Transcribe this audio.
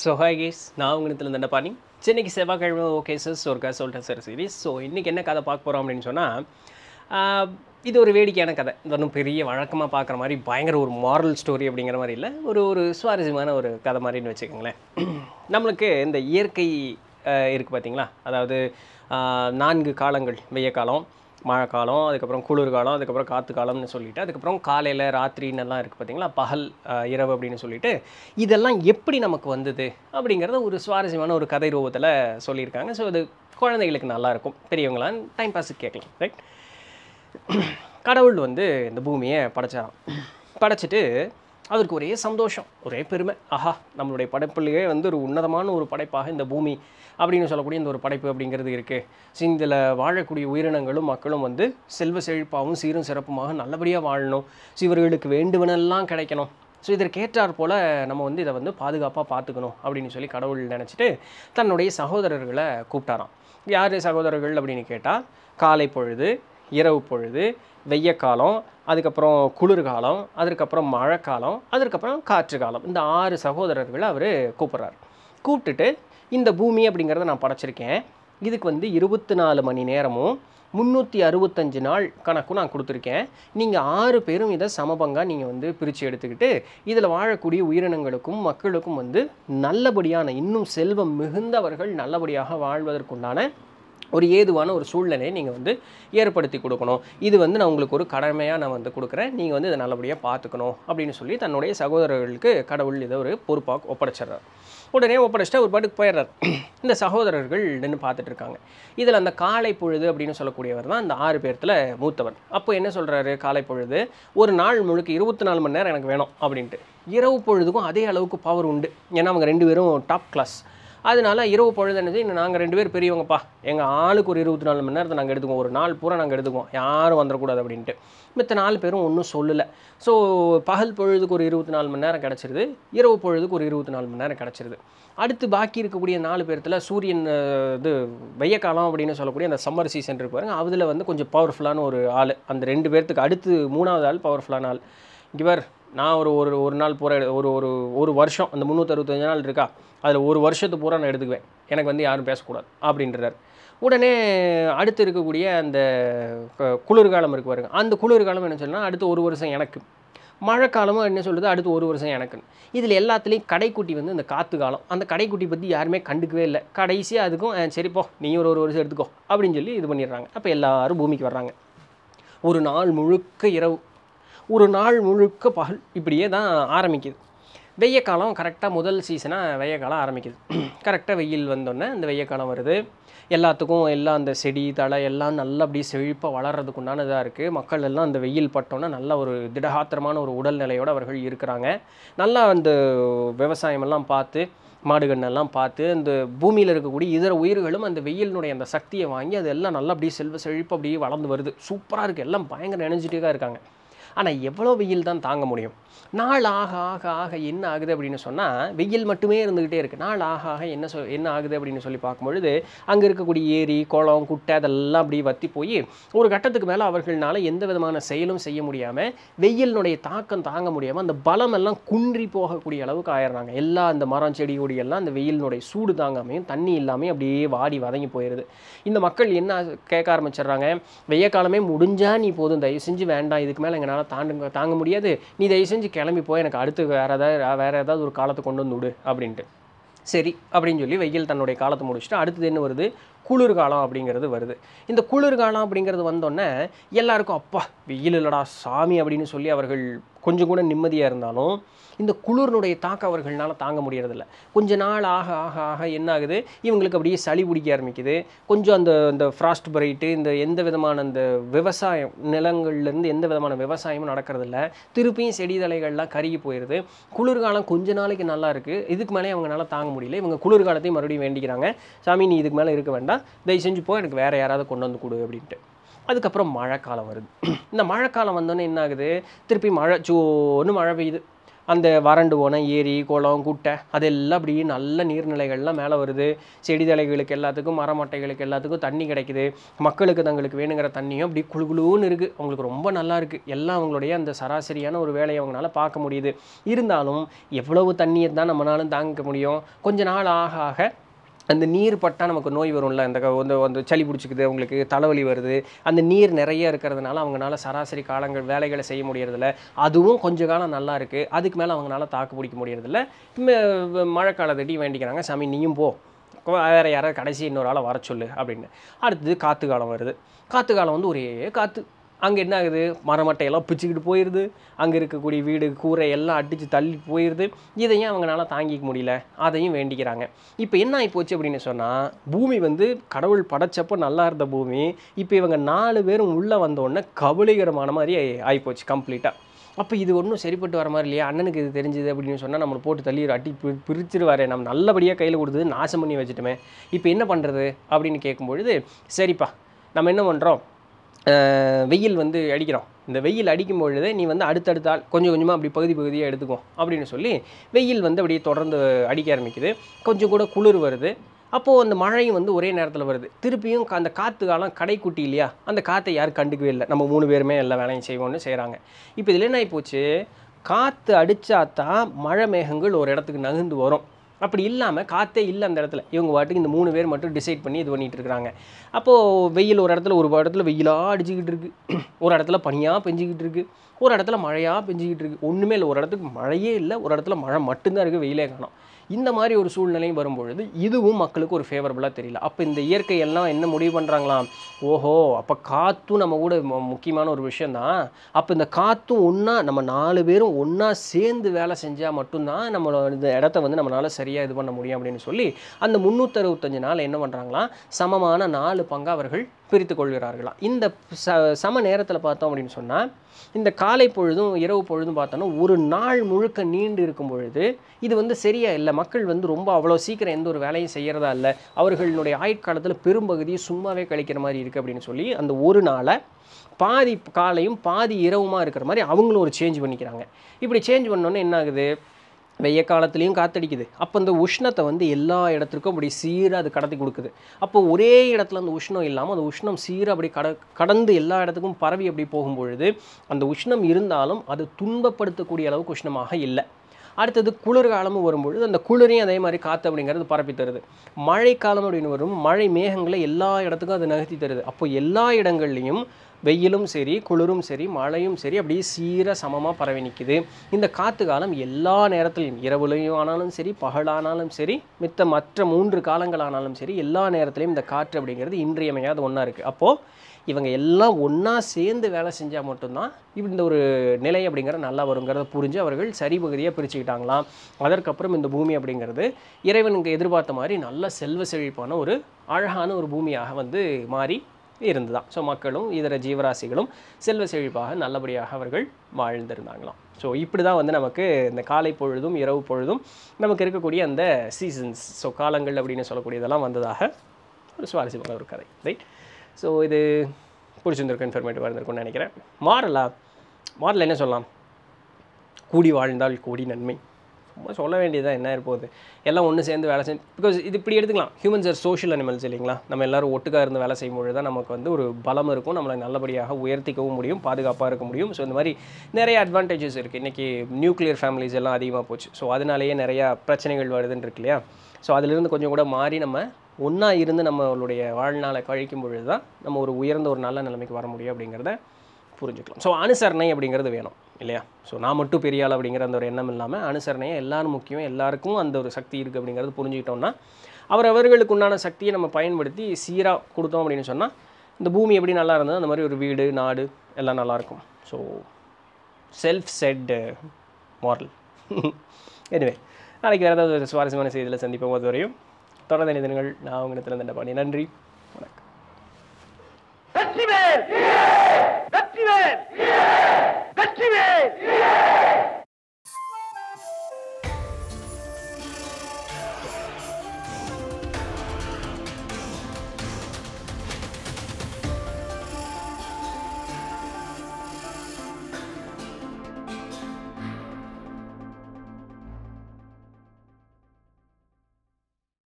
so hi guys நான் உங்களிடத்தில் தண்டபாணி சென்னைக்கு செவ்வாய்க்கிழமை ஓகே சார் ஒருக்கா சொல்லிட்டேன் சார் சீரீஸ் ஸோ இன்றைக்கி என்ன கதை பார்க்க போகிறோம் அப்படின்னு சொன்னால் இது ஒரு வேடிக்கையான கதை இது ஒன்றும் பெரிய வழக்கமாக பார்க்குற மாதிரி பயங்கர ஒரு மாரல் ஸ்டோரி அப்படிங்கிற மாதிரி இல்லை ஒரு ஒரு சுவாரஸ்யமான ஒரு கதை மாதிரின்னு வச்சுக்கோங்களேன் நம்மளுக்கு இந்த இயற்கை இருக்குது பார்த்திங்களா அதாவது நான்கு காலங்கள் வெய்ய காலம் மழை காலம் அதுக்கப்புறம் குளிர் காலம் அதுக்கப்புறம் காற்று காலம்னு சொல்லிவிட்டு அதுக்கப்புறம் காலையில் ராத்திரின்னெல்லாம் இருக்குது பார்த்திங்களா பகல் இரவு அப்படின்னு சொல்லிட்டு இதெல்லாம் எப்படி நமக்கு வந்தது அப்படிங்கிறத ஒரு சுவாரஸ்யமான ஒரு கதை ரூபத்தில் சொல்லியிருக்காங்க ஸோ அது குழந்தைகளுக்கு நல்லாயிருக்கும் பெரியவங்களாம் டைம் பாஸுக்கு கேட்கலாம் ரைட் கடவுள் வந்து இந்த பூமியை படைச்சாராம் படைச்சிட்டு அதற்கு ஒரே சந்தோஷம் ஒரே பெருமை ஆஹா நம்மளுடைய படைப்பிலேயே வந்து ஒரு உன்னதமான ஒரு படைப்பாக இந்த பூமி அப்படின்னு சொல்லக்கூடிய இந்த ஒரு படைப்பு அப்படிங்கிறது இருக்குது ஸோ இதில் வாழக்கூடிய உயிரினங்களும் மக்களும் வந்து செல்வ செழிப்பாகவும் சீரும் சிறப்புமாக நல்லபடியாக வாழணும் ஸோ இவர்களுக்கு வேண்டுவனெல்லாம் கிடைக்கணும் ஸோ இதற்கேற்றார் போல் நம்ம வந்து இதை வந்து பாதுகாப்பாக பார்த்துக்கணும் அப்படின்னு சொல்லி கடவுள் நினச்சிட்டு தன்னுடைய சகோதரர்களை கூப்பிட்டாராம் யார் சகோதரர்கள் அப்படின்னு கேட்டால் காலை பொழுது இரவு பொழுது வெய்ய காலம் அதுக்கப்புறம் குளிர்காலம் அதுக்கப்புறம் மழைக்காலம் அதுக்கப்புறம் காற்று காலம் இந்த ஆறு சகோதரர்களை அவர் கூப்பிட்றாரு கூப்பிட்டுட்டு இந்த பூமி அப்படிங்கிறத நான் படைச்சிருக்கேன் இதுக்கு வந்து இருபத்தி நாலு மணி நேரமும் முந்நூற்றி அறுபத்தஞ்சு நாள் கணக்கும் நான் கொடுத்துருக்கேன் நீங்கள் ஆறு பேரும் இதை சமபங்காக நீங்கள் வந்து பிரித்து எடுத்துக்கிட்டு இதில் வாழக்கூடிய உயிரினங்களுக்கும் மக்களுக்கும் வந்து நல்லபடியான இன்னும் செல்வம் மிகுந்தவர்கள் நல்லபடியாக வாழ்வதற்குண்டான ஒரு ஏதுவான ஒரு சூழ்நிலையை நீங்கள் வந்து ஏற்படுத்தி கொடுக்கணும் இது வந்து நான் உங்களுக்கு ஒரு கடமையாக நான் வந்து கொடுக்குறேன் நீங்கள் வந்து இதை நல்லபடியாக பார்த்துக்கணும் அப்படின்னு சொல்லி தன்னுடைய சகோதரர்களுக்கு கடவுள் இதை ஒரு பொறுப்பாக ஒப்படைச்சிடுறார் உடனே ஒப்படைச்சிட்டு ஒரு பாட்டுக்கு போயிடுறார் இந்த சகோதரர்கள் நின்று பார்த்துட்டு இருக்காங்க இதில் அந்த காலை பொழுது அப்படின்னு சொல்லக்கூடியவர் தான் அந்த ஆறு பேர்த்தில் மூத்தவர் அப்போ என்ன சொல்கிறாரு காலை பொழுது ஒரு நாள் முழுக்க இருபத்தி நாலு மணி நேரம் எனக்கு வேணும் அப்படின்ட்டு இரவு பொழுதுக்கும் அதே அளவுக்கு பவர் உண்டு ஏன்னா அவங்க ரெண்டு பேரும் டாப் கிளாஸ் அதனால இரவு பொழுது என்னது இன்னும் நாங்கள் ரெண்டு பேர் பெரியவங்கப்பா எங்கள் ஆளுக்கு ஒரு இருபத்தி நாலு மணி நேரத்தை நாங்கள் எடுத்துக்குவோம் ஒரு நாள் பூரா நாங்கள் எடுத்துக்குவோம் யாரும் வந்துடக்கூடாது அப்படின்ட்டு மித்த நாலு பேரும் ஒன்றும் சொல்லலை ஸோ பகல் பொழுதுக்கு ஒரு இருபத்தி நாலு மணி நேரம் கிடச்சிருது இரவு பொழுதுக்கு ஒரு இருபத்தி நாலு மணி நேரம் கிடச்சிருது அடுத்து பாக்கி இருக்கக்கூடிய நாலு பேர்த்தில் சூரியன் இது வெய்ய காலம் அப்படின்னு சொல்லக்கூடிய அந்த சம்மர் சீசன் இருக்கு அதில் வந்து கொஞ்சம் பவர்ஃபுல்லான ஒரு ஆள் அந்த ரெண்டு பேர்த்துக்கு அடுத்து மூணாவது ஆள் பவர்ஃபுல்லான ஆள் இவர் நான் ஒரு ஒரு ஒரு நாள் பூரா ஒரு ஒரு ஒரு வருஷம் அந்த முந்நூற்றறுபத்தஞ்சு நாள் இருக்கா அதில் ஒரு வருஷத்து பூரா நான் எடுத்துக்குவேன் எனக்கு வந்து யாரும் பேசக்கூடாது அப்படின்றார் உடனே அடுத்து இருக்கக்கூடிய அந்த குளிர்காலம் இருக்கு பாருங்க அந்த குளிர்காலம் என்ன சொல்லலாம் அடுத்து ஒரு வருஷம் எனக்கு மழைக்காலமும் என்ன சொல்கிறது அடுத்து ஒரு வருஷம் எனக்குன்னு இதில் எல்லாத்துலேயும் கடைக்குட்டி வந்து இந்த காற்று காலம் அந்த கடைக்குட்டி பற்றி யாருமே கண்டுக்கவே இல்லை கடைசியாக அதுக்கும் சரிப்போ நீ ஒரு ஒரு வருஷம் எடுத்துக்கோ அப்படின்னு சொல்லி இது பண்ணிடுறாங்க அப்போ எல்லோரும் பூமிக்கு வர்றாங்க ஒரு நாள் முழுக்க இரவு ஒரு நாள் முழுக்க பகல் இப்படியே தான் ஆரம்பிக்குது வெய்ய காலம் கரெக்டாக முதல் சீசனாக வெய்ய காலம் ஆரம்பிக்குது கரெக்டாக வெயில் வந்தோடனே இந்த வெய்ய காலம் வருது எல்லாத்துக்கும் எல்லாம் அந்த செடி தலை எல்லாம் நல்லா அப்படியே செழிப்பாக வளர்கிறதுக்கு உண்டானதாக இருக்குது மக்கள் எல்லாம் அந்த வெயில் பட்டோன்னா நல்ல ஒரு திடகாத்திரமான ஒரு உடல்நிலையோடு அவர்கள் இருக்கிறாங்க நல்லா அந்த விவசாயமெல்லாம் பார்த்து மாடுகண்ணெல்லாம் பார்த்து அந்த பூமியில் இருக்கக்கூடிய இதர உயிர்களும் அந்த வெயிலினுடைய அந்த சக்தியை வாங்கி அது எல்லாம் நல்லா அப்படியே செல்வ செழிப்பு அப்படியே வளர்ந்து வருது சூப்பராக இருக்குது எல்லாம் பயங்கர நினைஞ்சிட்டே இருக்காங்க ஆனால் எவ்வளோ வெயில் தான் தாங்க முடியும் நாள் ஆக ஆக ஆக என்ன ஆகுது அப்படின்னு சொன்னால் வெயில் மட்டுமே இருந்துக்கிட்டே இருக்குது நாள் ஆக ஆக என்ன சொல் என்ன ஆகுது அப்படின்னு சொல்லி பார்க்கும்பொழுது அங்கே இருக்கக்கூடிய ஏரி குளம் குட்டை அதெல்லாம் அப்படி வற்றி போய் ஒரு கட்டத்துக்கு மேலே அவர்களால் எந்த விதமான செயலும் செய்ய முடியாமல் வெயிலினுடைய தாக்கம் தாங்க முடியாமல் அந்த பலம் எல்லாம் குன்றி போகக்கூடிய அளவுக்கு ஆயிடுறாங்க எல்லா அந்த மரம் செடி கொடியெல்லாம் அந்த வெயிலினுடைய சூடு தாங்காமையும் தண்ணி இல்லாமையும் அப்படியே வாடி வதங்கி போயிடுது இந்த மக்கள் என்ன கேட்க ஆரம்பிச்சிடுறாங்க வெய்ய காலமே முடிஞ்சால் நீ போதும் தயவு செஞ்சு வேண்டாம் இதுக்கு மேலே எங்களால் என்னால் தாண்டுங்க தாங்க முடியாது நீ தயவு செஞ்சு கிளம்பி போய் எனக்கு அடுத்து வேறு ஏதாவது வேறு ஏதாவது ஒரு காலத்தை கொண்டு வந்து விடு அப்படின்ட்டு சரி அப்படின்னு சொல்லி வெயில் தன்னுடைய காலத்தை முடிச்சுட்டு அடுத்தது என்ன வருது குளிர்காலம் அப்படிங்கிறது வருது இந்த குளிர்காலம் அப்படிங்கிறது வந்தோடனே எல்லாருக்கும் அப்பா வெயில் இல்லடா சாமி அப்படின்னு சொல்லி அவர்கள் கொஞ்சம் கூட நிம்மதியாக இருந்தாலும் இந்த குளிர்னுடைய தாக்கம் அவர்களால் தாங்க முடியறதில்ல கொஞ்ச நாள் ஆக ஆக ஆக என்ன ஆகுது இவங்களுக்கு அப்படியே சளி பிடிக்க ஆரம்பிக்குது கொஞ்சம் அந்த இந்த ஃப்ராஸ்ட் பிரைட்டு இந்த எந்த விதமான அந்த விவசாயம் நிலங்கள்லேருந்து எந்த விதமான விவசாயமும் நடக்கிறதில்ல திருப்பியும் செடி தலைகள்லாம் கருகி போயிடுது குளிர்காலம் கொஞ்ச நாளைக்கு நல்லா இருக்குது இதுக்கு மேலே அவங்களால தாங்க முடியல இவங்க குளிர்காலத்தையும் மறுபடியும் வேண்டிக்கிறாங்க சாமி நீ இதுக்கு மேலே இருக்க வேண்டாம் இருந்தா தயவு செஞ்சு போய் எனக்கு வேறு யாராவது கொண்டு வந்து கொடு அப்படின்ட்டு அதுக்கப்புறம் மழைக்காலம் வருது இந்த மழைக்காலம் வந்தோன்னே என்ன ஆகுது திருப்பி மழை சோன்னு மழை பெய்யுது அந்த வறண்டு போன ஏரி குளம் குட்டை அதெல்லாம் அப்படியே நல்ல நீர்நிலைகள்லாம் மேலே வருது செடி எல்லாத்துக்கும் மரமட்டைகளுக்கு எல்லாத்துக்கும் தண்ணி கிடைக்குது மக்களுக்கு தங்களுக்கு வேணுங்கிற தண்ணியும் அப்படி குழுகுழுன்னு இருக்குது அவங்களுக்கு ரொம்ப நல்லா இருக்குது எல்லாம் அவங்களுடைய அந்த சராசரியான ஒரு வேலையை அவங்களால பார்க்க முடியுது இருந்தாலும் எவ்வளவு தண்ணியை தான் நம்மளாலும் தாங்கிக்க முடியும் கொஞ்ச நாள் ஆக ஆக அந்த நீர் பட்டால் நமக்கு நோய் வரும்ல அந்த வந்து வந்து சளி பிடிச்சிக்குது அவங்களுக்கு தலைவலி வருது அந்த நீர் நிறைய இருக்கிறதுனால அவங்களால சராசரி காலங்கள் வேலைகளை செய்ய முடியறதில்ல அதுவும் கொஞ்ச காலம் நல்லா இருக்குது அதுக்கு மேலே அவங்களால தாக்கு பிடிக்க முடியறதில்ல மழை காலத்தட்டி வேண்டிக்கிறாங்க சாமி நீயும் போ வேறு யாராவது கடைசி இன்னொரு ஆளை வர சொல்லு அப்படின்னு அடுத்தது காற்று காலம் வருது காற்று காலம் வந்து ஒரே காற்று அங்கே என்ன ஆகுது மரமட்டையெல்லாம் பிச்சுக்கிட்டு போயிடுது அங்கே இருக்கக்கூடிய வீடு கூரை எல்லாம் அடித்து தள்ளி போயிடுது இதையும் அவங்களால தாங்கிக்க முடியல அதையும் வேண்டிக்கிறாங்க இப்போ என்ன ஆகி போச்சு அப்படின்னு சொன்னால் பூமி வந்து கடவுள் படைச்சப்போ நல்லா இருந்த பூமி இப்போ இவங்க நாலு பேரும் உள்ளே வந்தோடனே கபலீகரமான மாதிரி ஆகிப்போச்சு கம்ப்ளீட்டாக அப்போ இது ஒன்றும் சரிப்பட்டு வர மாதிரி இல்லையா அண்ணனுக்கு இது தெரிஞ்சுது அப்படின்னு சொன்னால் நம்மளை போட்டு தள்ளி அட்டி பி பிரிச்சிருவாரு நம்ம நல்லபடியாக கையில் கொடுத்து நாசம் பண்ணி வச்சுட்டோமே இப்போ என்ன பண்ணுறது அப்படின்னு கேட்கும்பொழுது சரிப்பா நம்ம என்ன பண்ணுறோம் வெயில் வந்து அடிக்கிறோம் இந்த வெயில் அடிக்கும் பொழுது நீ வந்து அடுத்தடுத்த ஆள் கொஞ்சம் கொஞ்சமாக அப்படி பகுதி பகுதியாக எடுத்துக்கோ அப்படின்னு சொல்லி வெயில் வந்து அப்படியே தொடர்ந்து அடிக்க ஆரம்பிக்குது கொஞ்சம் கூட குளிர் வருது அப்போது அந்த மழையும் வந்து ஒரே நேரத்தில் வருது திருப்பியும் அந்த காற்று காலம் கடைக்குட்டி இல்லையா அந்த காற்றை யாரும் கண்டுக்கவே இல்லை நம்ம மூணு பேருமே எல்லா வேலையும் செய்வோம்னு செய்கிறாங்க இப்போ இதில் என்ன ஆகி போச்சு காற்று அடித்தா தான் மழை மேகங்கள் ஒரு இடத்துக்கு நகர்ந்து வரும் அப்படி இல்லாமல் காற்றே இல்லை அந்த இடத்துல இவங்க பாட்டுக்கு இந்த மூணு பேர் மட்டும் டிசைட் பண்ணி இது பண்ணிகிட்டு இருக்கிறாங்க அப்போது வெயில் ஒரு இடத்துல ஒரு இடத்துல வெயிலாக அடிச்சுக்கிட்டு இருக்குது ஒரு இடத்துல பனியாக பெஞ்சிக்கிட்டு இருக்குது ஒரு இடத்துல மழையாக பெஞ்சிக்கிட்டு இருக்குது ஒன்றுமே இல்லை ஒரு இடத்துக்கு மழையே இல்லை ஒரு இடத்துல மழை மட்டும்தான் இருக்குது வெயிலே காணும் இந்த மாதிரி ஒரு சூழ்நிலையும் வரும்பொழுது இதுவும் மக்களுக்கு ஒரு ஃபேவரபுளாக தெரியல அப்போ இந்த இயற்கையெல்லாம் என்ன முடிவு பண்ணுறாங்களாம் ஓஹோ அப்போ காற்றும் நம்ம கூட முக்கியமான ஒரு விஷயந்தான் அப்போ இந்த காற்றும் ஒன்றா நம்ம நாலு பேரும் ஒன்றா சேர்ந்து வேலை செஞ்சால் மட்டும்தான் நம்மளோட இந்த இடத்த வந்து நம்மளால் சரியாக இது பண்ண முடியும் அப்படின்னு சொல்லி அந்த முந்நூற்றறுபத்தஞ்சு நாள் என்ன பண்ணுறாங்களாம் சமமான நாலு பங்கு அவர்கள் பிரித்து கொள்கிறார்களாம் இந்த ச சம நேரத்தில் பார்த்தோம் அப்படின்னு சொன்னால் இந்த காலை பொழுதும் இரவு பொழுதும் பார்த்தோன்னா ஒரு நாள் முழுக்க நீண்டு இருக்கும் பொழுது இது வந்து சரியாக இல்லை மக்கள் வந்து ரொம்ப அவ்வளோ சீக்கிரம் எந்த ஒரு வேலையும் செய்கிறதா இல்லை அவர்களுடைய ஆயுட்காலத்தில் பெரும்பகுதியை சும்மாவே கழிக்கிற மாதிரி இருக்குது அப்படின்னு சொல்லி அந்த ஒரு நாளை பாதி காலையும் பாதி இரவுமாக இருக்கிற மாதிரி அவங்களும் ஒரு சேஞ்ச் பண்ணிக்கிறாங்க இப்படி சேஞ்ச் பண்ணோன்னே என்ன ஆகுது வெய்ய காலத்துலேயும் காத்தடிக்குது அப்போ இந்த உஷ்ணத்தை வந்து எல்லா இடத்துக்கும் அப்படி சீராக அது கடத்தி கொடுக்குது அப்போ ஒரே இடத்துல அந்த உஷ்ணம் இல்லாமல் அந்த உஷ்ணம் சீராக அப்படி கட கடந்து எல்லா இடத்துக்கும் பரவி அப்படி போகும்பொழுது அந்த உஷ்ணம் இருந்தாலும் அது துன்பப்படுத்தக்கூடிய அளவுக்கு உஷ்ணமாக இல்லை அடுத்தது குளிர்காலமும் வரும்பொழுது அந்த குளிரையும் அதே மாதிரி காற்று அப்படிங்கிறது பரப்பி தருது மழைக்காலம் அப்படின்னு வரும் மழை மேகங்களை எல்லா இடத்துக்கும் அது நகர்த்தி தருது அப்போ எல்லா இடங்கள்லையும் வெயிலும் சரி குளிரும் சரி மழையும் சரி அப்படியே சீர சமமாக பரவி நிற்குது இந்த காற்று காலம் எல்லா நேரத்துலையும் இரவுலையும் ஆனாலும் சரி பகலானாலும் சரி மித்த மற்ற மூன்று காலங்களானாலும் சரி எல்லா நேரத்துலையும் இந்த காற்று அப்படிங்கிறது இன்றியமையாத ஒன்றா இருக்குது அப்போது இவங்க எல்லாம் ஒன்றா சேர்ந்து வேலை செஞ்சால் மட்டும்தான் இப்படி இந்த ஒரு நிலை அப்படிங்கிற நல்லா வருங்கிறத புரிஞ்சு அவர்கள் சரி பகுதியாக பிரிச்சுக்கிட்டாங்களாம் அதற்கப்புறம் இந்த பூமி அப்படிங்கிறது இறைவனுக்கு எதிர்பார்த்த மாதிரி நல்ல செல்வ செழிப்பான ஒரு அழகான ஒரு பூமியாக வந்து மாறி இருந்துதான் ஸோ மக்களும் இதர ஜீவராசிகளும் செல்வ செழிப்பாக நல்லபடியாக அவர்கள் வாழ்ந்திருந்தாங்களாம் ஸோ இப்படி தான் வந்து நமக்கு இந்த காலை பொழுதும் இரவு பொழுதும் நமக்கு இருக்கக்கூடிய அந்த சீசன்ஸ் ஸோ காலங்கள் அப்படின்னு சொல்லக்கூடியதெல்லாம் வந்ததாக ஒரு சுவாரஸ்யமான ஒரு கதை ரைட் ஸோ இது பிடிச்சிருந்திருக்கும் இன்ஃபர்மேட்டிவாக இருந்திருக்கும்னு நினைக்கிறேன் மாறலா மாறல என்ன சொல்லலாம் கூடி வாழ்ந்தால் கூடி நன்மை ரொம்ப சொல்ல வேண்டியதாக என்ன இருப்போது எல்லாம் ஒன்று சேர்ந்து வேலை செஞ்சு பிகாஸ் இது இப்படி எடுத்துக்கலாம் ஹியூமன்ஸ் ஆர் சோஷியல் அனிமல்ஸ் இல்லைங்களா நம்ம எல்லோரும் ஒட்டுக்காக இருந்து வேலை செய்யும்பொழுது தான் நமக்கு வந்து ஒரு பலம் இருக்கும் நம்மளை நல்லபடியாக உயர்த்திக்கவும் முடியும் பாதுகாப்பாக இருக்க முடியும் ஸோ இந்த மாதிரி நிறைய அட்வான்டேஜஸ் இருக்குது இன்றைக்கி நியூக்ளியர் ஃபேமிலிஸ் எல்லாம் அதிகமாக போச்சு ஸோ அதனாலேயே நிறையா பிரச்சனைகள் வருதுன்னு இருக்கு இல்லையா ஸோ அதிலிருந்து கொஞ்சம் கூட மாறி நம்ம ஒன்றா இருந்து நம்மளுடைய வாழ்நாளை கழிக்கும் பொழுது தான் நம்ம ஒரு உயர்ந்த ஒரு நல்ல நிலைமைக்கு வர முடியும் அப்படிங்கிறத புரிஞ்சுக்கலாம் ஸோ அனுசரணை அப்படிங்கிறது வேணும் இல்லையா ஸோ நான் மட்டும் பெரிய ஆள் அப்படிங்கிற அந்த ஒரு எண்ணம் இல்லாமல் அனுசரணையை எல்லோரும் முக்கியம் எல்லாருக்கும் அந்த ஒரு சக்தி இருக்குது அப்படிங்கிறது புரிஞ்சுக்கிட்டோம்னா அவர் அவர்களுக்கு உண்டான சக்தியை நம்ம பயன்படுத்தி சீராக கொடுத்தோம் அப்படின்னு சொன்னால் இந்த பூமி எப்படி நல்லா இருந்தது அந்த மாதிரி ஒரு வீடு நாடு எல்லாம் நல்லாயிருக்கும் so self set moral anyway நாளைக்கு வேறு ஏதாவது சுவாரஸ்யமான செய்தியில் சந்திப்போம் அதுவரையும் தொடர்ந்து நிதன்கள் நான் உங்களிடத்தில் தண்டை பண்ணி நன்றி வணக்கம் வெற்றி வேல் வெற்றி வேல் வெற்றி வேல்